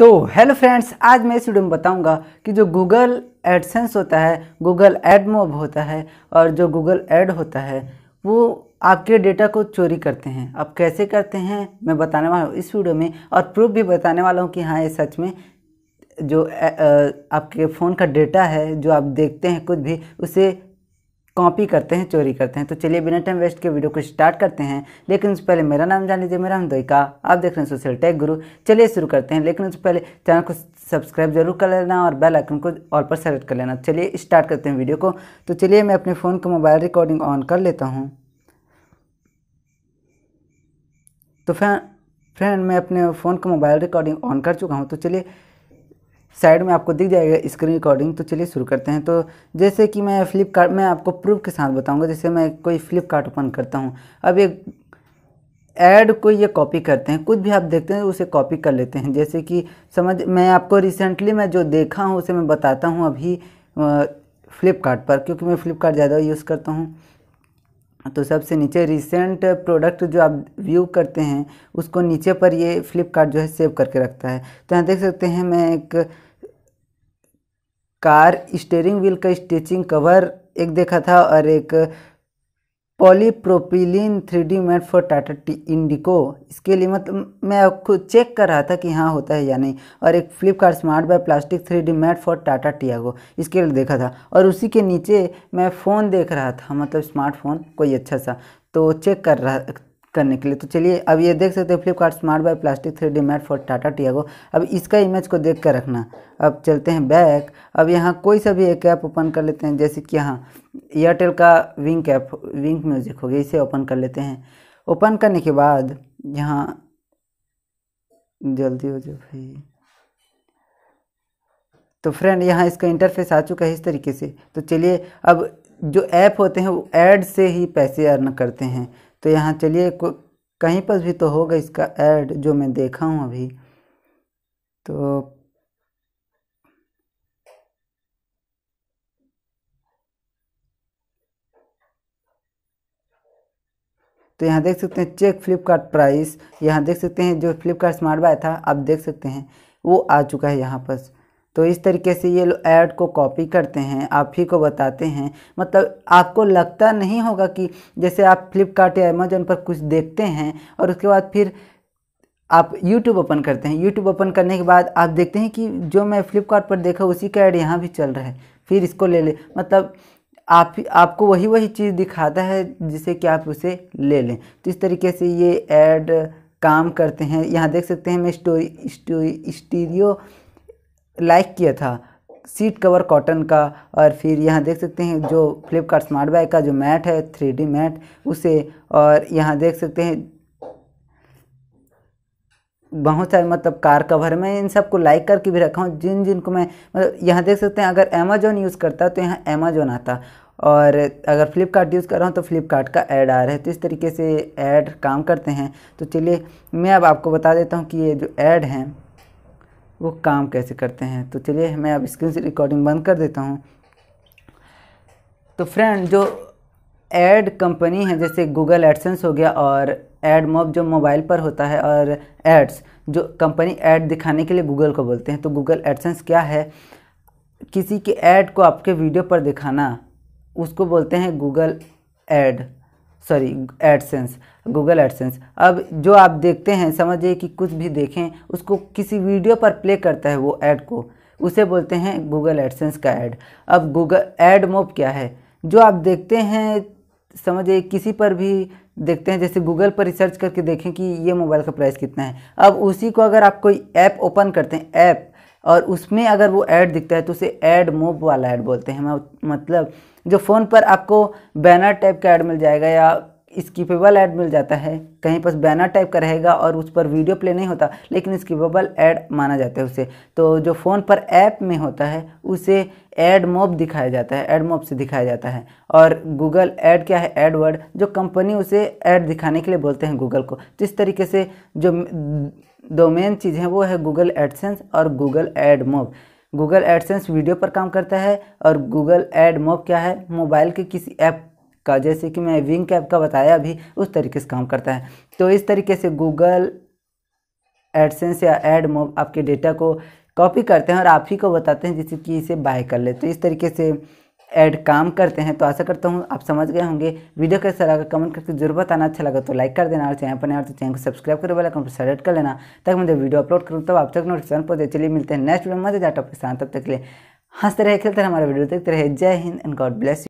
तो hello friends आज मैं इस वीडियो में बताऊंगा कि जो गूगल एडसेंस होता है गूगल एड मोब होता है और जो गूगल एड होता है वो आपके डेटा को चोरी करते हैं अब कैसे करते हैं मैं बताने वाला हूँ इस वीडियो में और प्रूफ भी बताने वाला हूँ कि हाँ ये सच में जो आपके फ़ोन का डेटा है जो आप देखते हैं कुछ भी उसे कॉपी करते हैं चोरी करते हैं तो चलिए बिना टाइम वेस्ट के वीडियो को स्टार्ट करते हैं लेकिन उससे पहले मेरा नाम जान लीजिए मेरा नाम दोईका आप देख रहे हैं सोशल टेक गुरु चलिए शुरू करते हैं लेकिन उससे पहले चैनल को सब्सक्राइब जरूर कर लेना और बेल आइकन को ऑल पर सेलेक्ट कर लेना चलिए स्टार्ट करते हैं वीडियो को तो चलिए मैं अपने फ़ोन को मोबाइल रिकॉर्डिंग ऑन कर लेता हूँ तो फ्रेंड मैं अपने फ़ोन को मोबाइल रिकॉर्डिंग ऑन कर चुका हूँ तो चलिए साइड में आपको दिख जाएगा स्क्रीन रिकॉर्डिंग तो चलिए शुरू करते हैं तो जैसे कि मैं फ्लिपकार्ट मैं आपको प्रूफ के साथ बताऊंगा जैसे मैं कोई फ्लिपकार्ट ओपन करता हूँ अब एक ऐड को ये कॉपी करते हैं कुछ भी आप देखते हैं उसे कॉपी कर लेते हैं जैसे कि समझ मैं आपको रिसेंटली मैं जो देखा हूँ उसे मैं बताता हूँ अभी फ्लिपकार्ट पर क्योंकि मैं फ्लिपकार्ट ज़्यादा यूज़ करता हूँ तो सबसे नीचे रिसेंट प्रोडक्ट जो आप व्यू करते हैं उसको नीचे पर ये फ्लिपकार्ट जो है सेव करके रखता है तो यहाँ देख सकते हैं मैं एक कार स्टेयरिंग व्हील का स्टिचिंग कवर एक देखा था और एक polypropylene three D made for Tata T Indigo इसके लिए मतलब मैं खुद चेक कर रहा था कि हाँ होता है या नहीं और एक Flipkart smart buy plastic three D made for Tata Tiago इसके लिए देखा था और उसी के नीचे मैं फ़ोन देख रहा था मतलब स्मार्टफोन कोई अच्छा सा तो चेक कर रहा करने के लिए तो चलिए अब ये देख सकते हैं Flipkart smart buy plastic three D mat for Tata Tiago अब इसका इमेज को देख कर रखना अब चलते हैं बैक अब यहाँ कोई सा भी एक ऐप ओपन कर लेते हैं जैसे कि यहाँ एयरटेल का विंक ऐप विंक म्यूजिक हो गया इसे ओपन कर लेते हैं ओपन करने के बाद यहाँ जल्दी हो जाओ भाई तो फ्रेंड यहाँ इसका इंटरफेस आ चुका है इस तरीके से तो चलिए अब जो ऐप होते हैं वो एड से ही पैसे अर्न करते हैं तो यहाँ चलिए कहीं पर भी तो होगा इसका ऐड जो मैं देखा हूँ अभी तो तो यहाँ देख सकते हैं चेक फ्लिपकार्ट प्राइस यहाँ देख सकते हैं जो फ्लिपकार्ट स्मार्ट बाय था आप देख सकते हैं वो आ चुका है यहाँ पर तो इस तरीके से ये ऐड को कॉपी करते हैं आप ही को बताते हैं मतलब आपको लगता नहीं होगा कि जैसे आप फ्लिपकार्ट या अमेजोन पर कुछ देखते हैं और उसके बाद फिर आप यूट्यूब ओपन करते हैं यूट्यूब ओपन करने के बाद आप देखते हैं कि जो मैं फ्लिपकार्ट पर देखा उसी का ऐड यहाँ भी चल रहा है फिर इसको ले ले मतलब आप आपको वही वही चीज़ दिखाता है जिसे कि आप उसे ले लें तो इस तरीके से ये ऐड काम करते हैं यहाँ देख सकते हैं मैं स्टोरी स्टोरी स्टीरियो लाइक किया था सीट कवर कॉटन का और फिर यहाँ देख सकते हैं जो फ्लिपकार्ट स्मार्ट बैग का जो मैट है थ्री डी मैट उसे और यहाँ देख सकते हैं बहुत सारे मतलब कार कवर मैं इन सबको लाइक करके भी रखा हूँ जिन जिनको मैं मतलब यहाँ देख सकते हैं अगर अमेजोन यूज़ करता तो यहाँ अमेजोन आता और अगर फ्लिपकार्ट यूज़ कर रहा हूँ तो फ्लिपकार्ट का ऐड आ रहा है तो इस तरीके से ऐड काम करते हैं तो चलिए मैं अब आपको बता देता हूँ कि ये जो ऐड हैं वो काम कैसे करते हैं तो चलिए मैं अब स्क्रीन से रिकॉर्डिंग बंद कर देता हूँ तो फ्रेंड जो एड कंपनी है जैसे गूगल एडसेंस हो गया और एड मॉब जो मोबाइल पर होता है और एड्स जो कंपनी एड दिखाने के लिए गूगल को बोलते हैं तो गूगल एडसेंस क्या है किसी के ऐड को आपके वीडियो पर दिखाना उसको बोलते हैं Google ad sorry AdSense Google AdSense अब जो आप देखते हैं समझिए कि कुछ भी देखें उसको किसी वीडियो पर प्ले करता है वो ऐड को उसे बोलते हैं गूगल एडसेंस का ऐड अब गूगल एड मोब क्या है जो आप देखते हैं समझिए किसी पर भी देखते हैं जैसे गूगल पर रिसर्च करके देखें कि ये मोबाइल का प्राइस कितना है अब उसी को अगर आप कोई ऐप ओपन करते हैं ऐप और उसमें अगर वो ऐड दिखता है तो उसे ऐड मोब वाला ऐड बोलते हैं मतलब जो फ़ोन पर आपको बैनर टाइप का ऐड मिल जाएगा या स्कीपेबल ऐड मिल जाता है कहीं पर बैनर टाइप का रहेगा और उस पर वीडियो प्ले नहीं होता लेकिन स्कीपेबल ऐड माना जाता है उसे तो जो फ़ोन पर ऐप में होता है उसे एड मोब दिखाया जाता है एड मोब से दिखाया जाता है और गूगल ऐड क्या है एडवर्ड जो कंपनी उसे ऐड दिखाने के लिए बोलते हैं गूगल को जिस तो तरीके से जो दो मेन चीज़ें हैं वो है गूगल एडसेंस और Google AdMob Google AdSense video पर काम करता है और गूगल एड मोब क्या है मोबाइल के किसी ऐप का जैसे कि मैं विंग ऐप का बताया अभी उस तरीके से काम करता है तो इस तरीके से गूगल एडसेंस या एड मोब आपके डेटा को कॉपी करते हैं और आप ही को बताते हैं जैसे कि इसे बाय कर ले तो इस तरीके से ऐड काम करते हैं तो आशा करता हूँ आप समझ गए होंगे वीडियो कैसा लगा कमेंट करके जरूर बताना अच्छा लगा तो लाइक कर देना और चैनल पर नया तो चैनल को सब्सक्राइब करके वाला कमेंट सेलेक्ट कर लेना ताकि जब वीडियो अपलोड करूँ तब आप तक नोटिफिकेशन पहुँचे चलिए मिलते हैं नेक्स्ट वीडियो मजेदार टॉपिक के साथ तब तक के लिए हंसते रहे खेलते रहे हमारा वीडियो देखते रहे जय हिंद एंड गॉड ब्लेस